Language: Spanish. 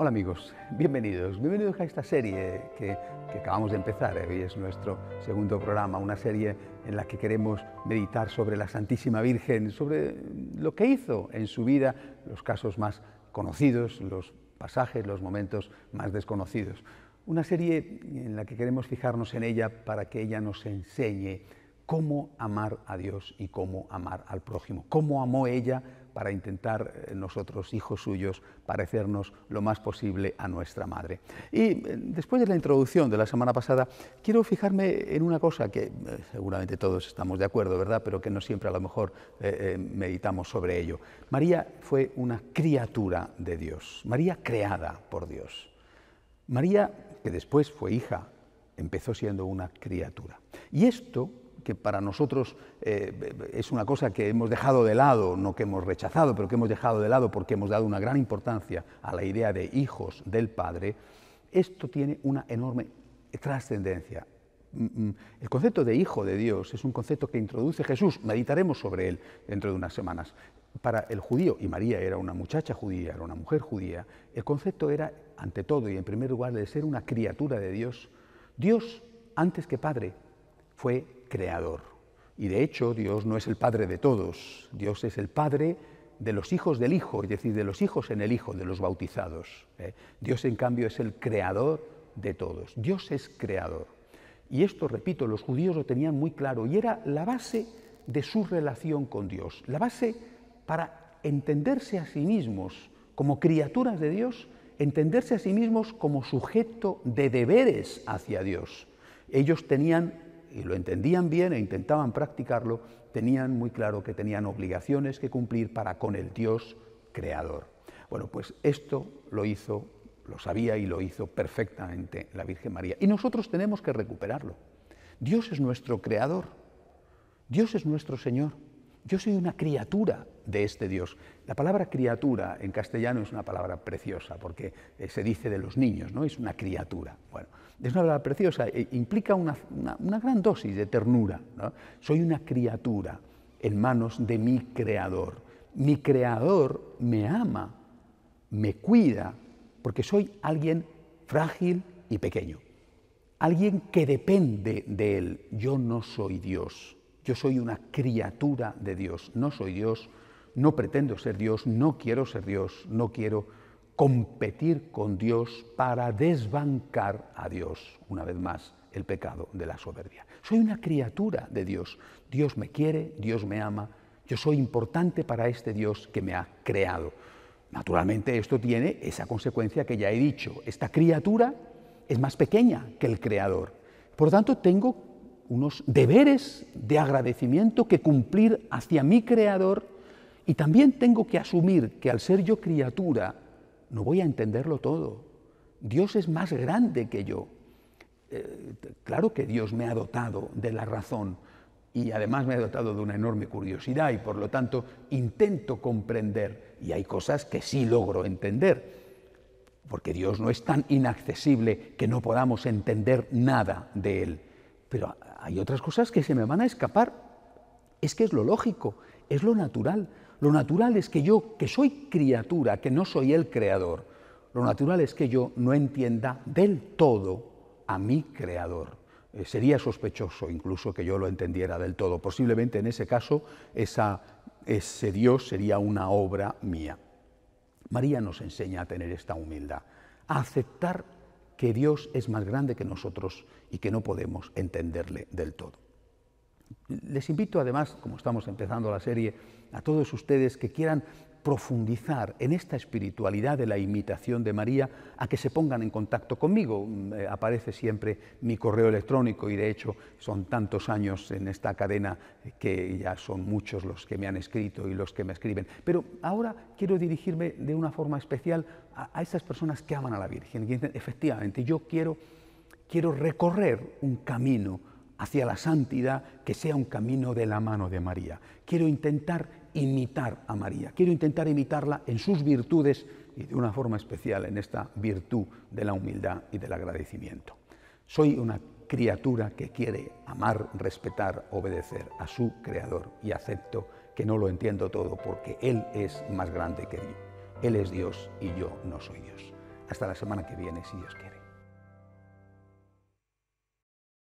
Hola amigos, bienvenidos, bienvenidos a esta serie que, que, acabamos de empezar, ¿eh? hoy es nuestro segundo programa, una serie en la que queremos meditar sobre la Santísima Virgen, sobre lo que hizo en su vida, los casos más conocidos, los pasajes, los momentos más desconocidos. Una serie en la que queremos fijarnos en ella para que ella nos enseñe cómo amar a Dios y cómo amar al prójimo, cómo amó ella para intentar eh, nosotros, hijos suyos, parecernos lo más posible a nuestra madre. Y eh, después de la introducción de la semana pasada, quiero fijarme en una cosa que eh, seguramente todos estamos de acuerdo, ¿verdad? Pero que no siempre a lo mejor meditamos sobre ello. María fue una criatura de Dios, María creada por Dios. María, que después fue hija, empezó siendo una criatura. Y esto que para nosotros eh, es una cosa que hemos dejado de lado, no que hemos rechazado, pero que hemos dejado de lado porque hemos dado una gran importancia a la idea de hijos del Padre, esto tiene una enorme trascendencia. Mm, mm, el concepto de hijo de Dios es un concepto que introduce Jesús, meditaremos sobre él dentro de unas semanas. Para el judío, y María era una muchacha judía, era una mujer judía, el concepto era, ante todo y en primer lugar, de ser una criatura de Dios. Dios, antes que Padre, fue creador. Y de hecho Dios no es el Padre de todos, Dios es el Padre de los hijos del Hijo, es decir, de los hijos en el Hijo, de los bautizados. ¿eh? Dios, en cambio, es el creador de todos. Dios es creador. Y esto, repito, los judíos lo tenían muy claro y era la base de su relación con Dios, la base para entenderse a sí mismos como criaturas de Dios, entenderse a sí mismos como sujeto de deberes hacia Dios. Ellos tenían y lo entendían bien e intentaban practicarlo, tenían muy claro que tenían obligaciones que cumplir para con el Dios creador. Bueno, pues esto lo hizo, lo sabía y lo hizo perfectamente la Virgen María. Y nosotros tenemos que recuperarlo. Dios es nuestro creador. Dios es nuestro Señor. Yo soy una criatura de este Dios. La palabra criatura en castellano es una palabra preciosa, porque eh, se dice de los niños, ¿no? Es una criatura. Bueno, es una palabra preciosa, e implica una, gran dosis de ternura. Soy una criatura en manos de mi creador. Mi creador me ama, me cuida, porque soy alguien frágil y pequeño. Alguien que depende de él. Yo no soy Dios yo soy una criatura de Dios, no soy Dios, no pretendo ser Dios, no quiero ser Dios, no quiero competir con Dios para desbancar a Dios, una vez más, el pecado de la soberbia. Soy una criatura de Dios, Dios me quiere, Dios me ama, yo soy importante para este Dios que me ha creado. Naturalmente esto tiene esa consecuencia que ya he dicho, esta criatura es más pequeña que el creador, por lo tanto tengo unos deberes de agradecimiento que cumplir hacia mi Creador y también tengo que asumir que al ser yo criatura no voy a entenderlo todo. Dios es más grande que yo. Eh, claro que Dios me ha dotado de la razón y además me ha dotado de una enorme curiosidad y por lo tanto intento comprender y hay cosas que sí logro entender porque Dios no es tan inaccesible que no podamos entender nada de Él. Pero hay otras cosas que se me van a escapar. Es que es lo lógico, es lo natural. Lo natural es que yo, que soy criatura, que no soy el creador, lo natural es que yo no entienda del todo a mi creador. Eh, sería sospechoso incluso que yo lo entendiera del todo. Posiblemente en ese caso ese Dios sería una obra mía. María nos enseña a tener esta humildad, a aceptar que Dios es más grande que nosotros y que no podemos entenderle del todo. Les invito además, como estamos empezando la serie, a todos ustedes que quieran profundizar en esta espiritualidad de la imitación de María a que se pongan en contacto conmigo. Mm, eh, aparece siempre mi correo electrónico y de hecho son tantos años en esta cadena que ya son muchos los que me han escrito y los que me escriben. Pero ahora quiero dirigirme de una forma especial a, esas personas que aman a la Virgen y dicen, efectivamente, yo quiero, quiero recorrer un camino hacia la santidad que sea un camino de la mano de María. Quiero intentar imitar a María, quiero intentar imitarla en sus virtudes y de una forma especial en esta virtud de la humildad y del agradecimiento. Soy una criatura que quiere amar, respetar, obedecer a su Creador y acepto que no lo entiendo todo porque Él es más grande que yo. Él es Dios y yo no soy Dios. Hasta la semana que viene, si Dios quiere.